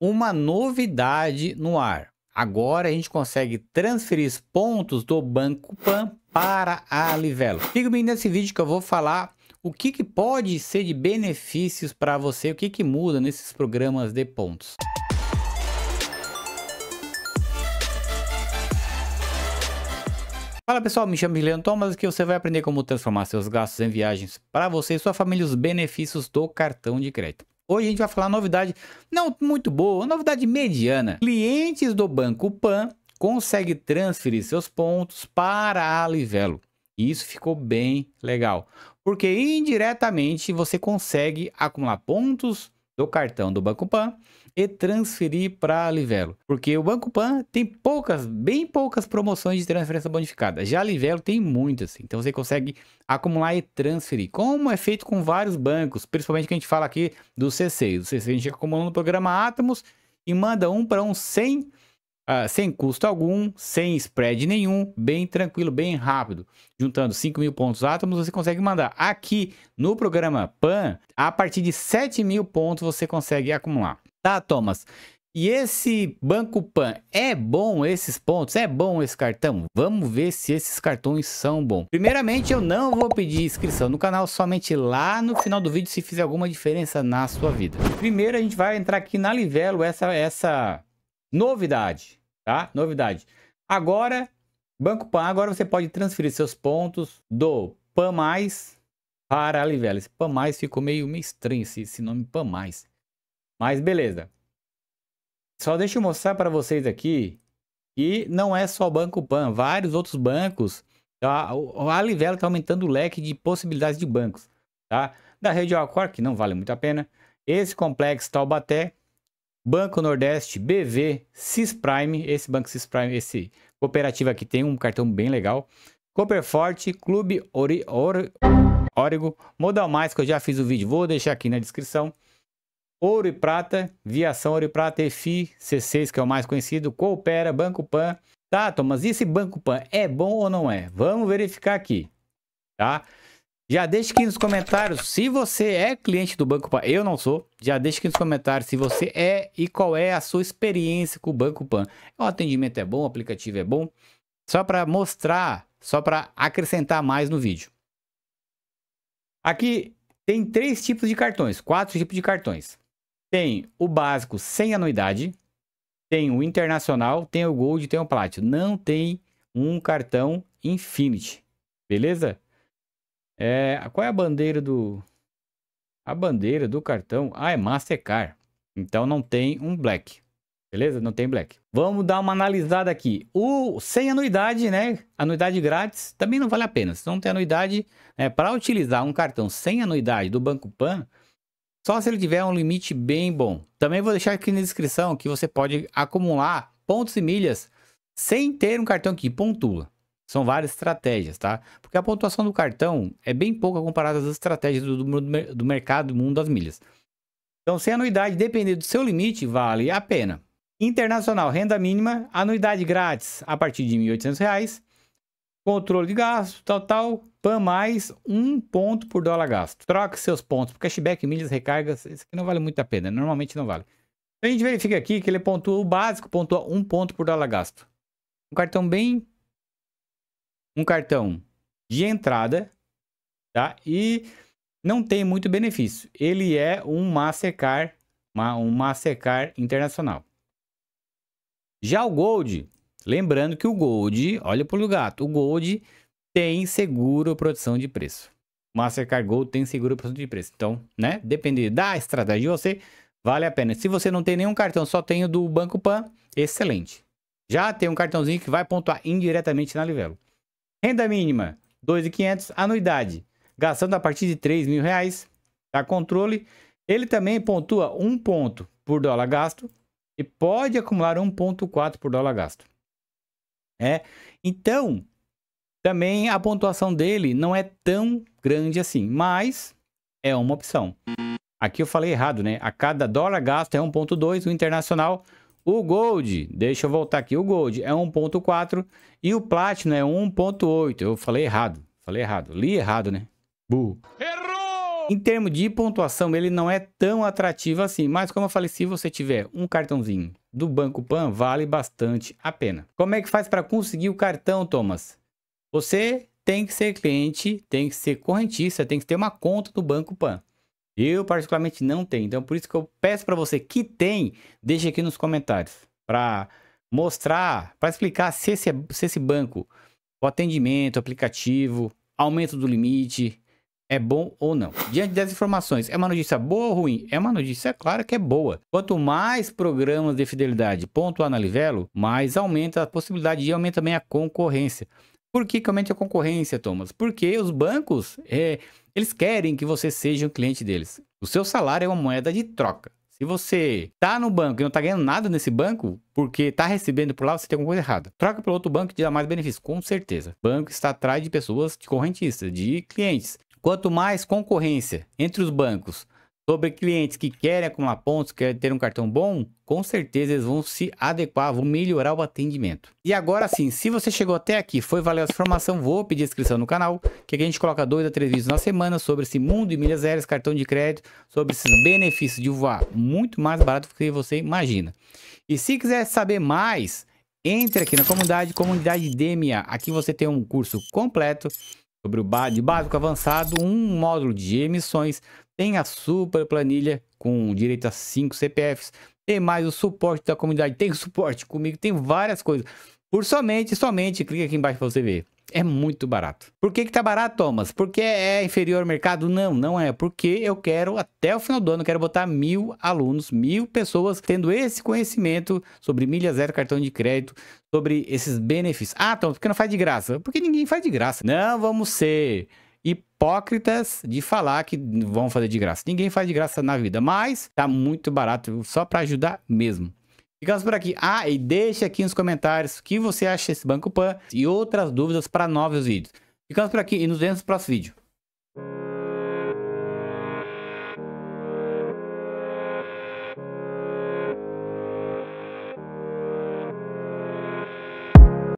uma novidade no ar. Agora a gente consegue transferir pontos do Banco Pan para a Livelo. Fica bem nesse vídeo que eu vou falar o que, que pode ser de benefícios para você, o que, que muda nesses programas de pontos. Fala pessoal, me chamo Juliano Thomas aqui você vai aprender como transformar seus gastos em viagens para você e sua família os benefícios do cartão de crédito. Hoje a gente vai falar novidade não muito boa, novidade mediana. Clientes do Banco Pan conseguem transferir seus pontos para a Livelo. E isso ficou bem legal, porque indiretamente você consegue acumular pontos do cartão do Banco Pan e transferir para Livelo, porque o Banco Pan tem poucas, bem poucas promoções de transferência bonificada. Já Livelo tem muitas, assim. então você consegue acumular e transferir. Como é feito com vários bancos, principalmente que a gente fala aqui do C6, do C6 a gente acumula no programa Atomos e manda um para um sem uh, sem custo algum, sem spread nenhum, bem tranquilo, bem rápido. Juntando 5 mil pontos átomos, você consegue mandar. Aqui no programa PAN, a partir de 7 mil pontos você consegue acumular. Tá, Thomas? E esse Banco Pan é bom esses pontos? É bom esse cartão? Vamos ver se esses cartões são bons. Primeiramente, eu não vou pedir inscrição no canal, somente lá no final do vídeo se fizer alguma diferença na sua vida. Primeiro, a gente vai entrar aqui na Livelo, essa, essa novidade tá? Novidade. Agora, Banco Pan, agora você pode transferir seus pontos do Pan Mais para a Livelo. Esse Pan Mais ficou meio, meio estranho, esse, esse nome Pan Mais. Mas beleza. Só deixa eu mostrar para vocês aqui que não é só o Banco Pan, vários outros bancos. Tá? A Livelo está aumentando o leque de possibilidades de bancos, tá? Da rede Alcor, que não vale muito a pena. Esse complexo Taubaté, Banco Nordeste, BV, Cisprime, esse banco Cisprime, esse cooperativa aqui tem um cartão bem legal. Cooperforte, Clube Órigo, Modal Mais, que eu já fiz o vídeo, vou deixar aqui na descrição. Ouro e Prata, Viação Ouro e Prata, EFI, C6, que é o mais conhecido, Coopera, Banco Pan. Tá, Thomas, e esse Banco Pan é bom ou não é? Vamos verificar aqui, tá? Já deixa aqui nos comentários se você é cliente do Banco Pan. Eu não sou. Já deixa aqui nos comentários se você é e qual é a sua experiência com o Banco Pan. O atendimento é bom, o aplicativo é bom. Só para mostrar, só para acrescentar mais no vídeo. Aqui tem três tipos de cartões, quatro tipos de cartões. Tem o básico sem anuidade, tem o internacional, tem o Gold, tem o Platinum. Não tem um cartão Infinity, beleza? É, qual é a bandeira do. A bandeira do cartão. Ah, é Mastercard. Então não tem um black. Beleza? Não tem black. Vamos dar uma analisada aqui. O sem anuidade, né? Anuidade grátis também não vale a pena. Se não tem anuidade, né? para utilizar um cartão sem anuidade do Banco Pan, só se ele tiver um limite bem bom. Também vou deixar aqui na descrição que você pode acumular pontos e milhas sem ter um cartão que pontua. São várias estratégias, tá? Porque a pontuação do cartão é bem pouca comparada às estratégias do, do, do mercado do mundo das milhas. Então, sem anuidade, dependendo do seu limite, vale a pena. Internacional, renda mínima, anuidade grátis a partir de R$ 1.800, controle de gasto, total, PAN mais um ponto por dólar gasto. Troque seus pontos por cashback, milhas, recargas, isso aqui não vale muito a pena, normalmente não vale. Então, a gente verifica aqui que ele pontua o básico, pontua um ponto por dólar gasto. Um cartão bem um cartão de entrada, tá? E não tem muito benefício. Ele é um Mastercard, uma, um Mastercard internacional. Já o Gold, lembrando que o Gold, olha pro gato, o Gold tem seguro proteção de preço. Mastercard Gold tem seguro proteção de preço. Então, né? Depende da estratégia de você, vale a pena. Se você não tem nenhum cartão, só tem o do Banco Pan, excelente. Já tem um cartãozinho que vai pontuar indiretamente na Livelo. Renda mínima, 2.500. Anuidade, gastando a partir de 3 mil reais. Tá? Controle. Ele também pontua 1 ponto por dólar gasto e pode acumular 1.4 por dólar gasto. É. Então, também a pontuação dele não é tão grande assim, mas é uma opção. Aqui eu falei errado, né? A cada dólar gasto é 1.2, o internacional o Gold, deixa eu voltar aqui, o Gold é 1.4 e o Platinum é 1.8. Eu falei errado, falei errado, li errado, né? Burro. Errou! Em termos de pontuação, ele não é tão atrativo assim, mas como eu falei, se você tiver um cartãozinho do Banco Pan, vale bastante a pena. Como é que faz para conseguir o cartão, Thomas? Você tem que ser cliente, tem que ser correntista, tem que ter uma conta do Banco Pan. Eu particularmente não tenho. Então por isso que eu peço para você que tem, deixe aqui nos comentários para mostrar, para explicar se esse, é, se esse banco, o atendimento, o aplicativo, aumento do limite, é bom ou não. Diante das informações, é uma notícia boa ou ruim? É uma notícia, é claro que é boa. Quanto mais programas de fidelidade pontuar na Livelo, mais aumenta a possibilidade e aumenta também a concorrência. Por que, que aumenta a concorrência, Thomas? Porque os bancos é, eles querem que você seja um cliente deles. O seu salário é uma moeda de troca. Se você tá no banco e não tá ganhando nada nesse banco, porque tá recebendo por lá, você tem alguma coisa errada. Troca para outro banco que te dá mais benefícios, com certeza. O banco está atrás de pessoas de correntistas, de clientes. Quanto mais concorrência entre os bancos, Sobre clientes que querem acumular pontos, querem ter um cartão bom, com certeza eles vão se adequar, vão melhorar o atendimento. E agora sim, se você chegou até aqui, foi valer essa formação, vou pedir inscrição no canal, que aqui a gente coloca dois a três vídeos na semana sobre esse mundo e milhas aéreas, cartão de crédito, sobre esses benefícios de voar muito mais barato do que você imagina. E se quiser saber mais, entre aqui na comunidade, comunidade DMA. Aqui você tem um curso completo sobre o de básico avançado, um módulo de emissões, tem a super planilha com direito a 5 CPFs, tem mais o suporte da comunidade, tem suporte comigo, tem várias coisas. Por somente, somente, clica aqui embaixo para você ver. É muito barato. Por que que tá barato, Thomas? Porque é inferior ao mercado? Não, não é. Porque eu quero, até o final do ano, quero botar mil alunos, mil pessoas tendo esse conhecimento sobre milha zero, cartão de crédito, sobre esses benefícios. Ah, Thomas, por que não faz de graça? Porque ninguém faz de graça. Não vamos ser hipócritas de falar que vão fazer de graça. Ninguém faz de graça na vida, mas tá muito barato, só para ajudar mesmo. Ficamos por aqui. Ah, e deixe aqui nos comentários o que você acha desse Banco Pan e outras dúvidas para novos vídeos. Ficamos por aqui e nos vemos no próximo vídeo.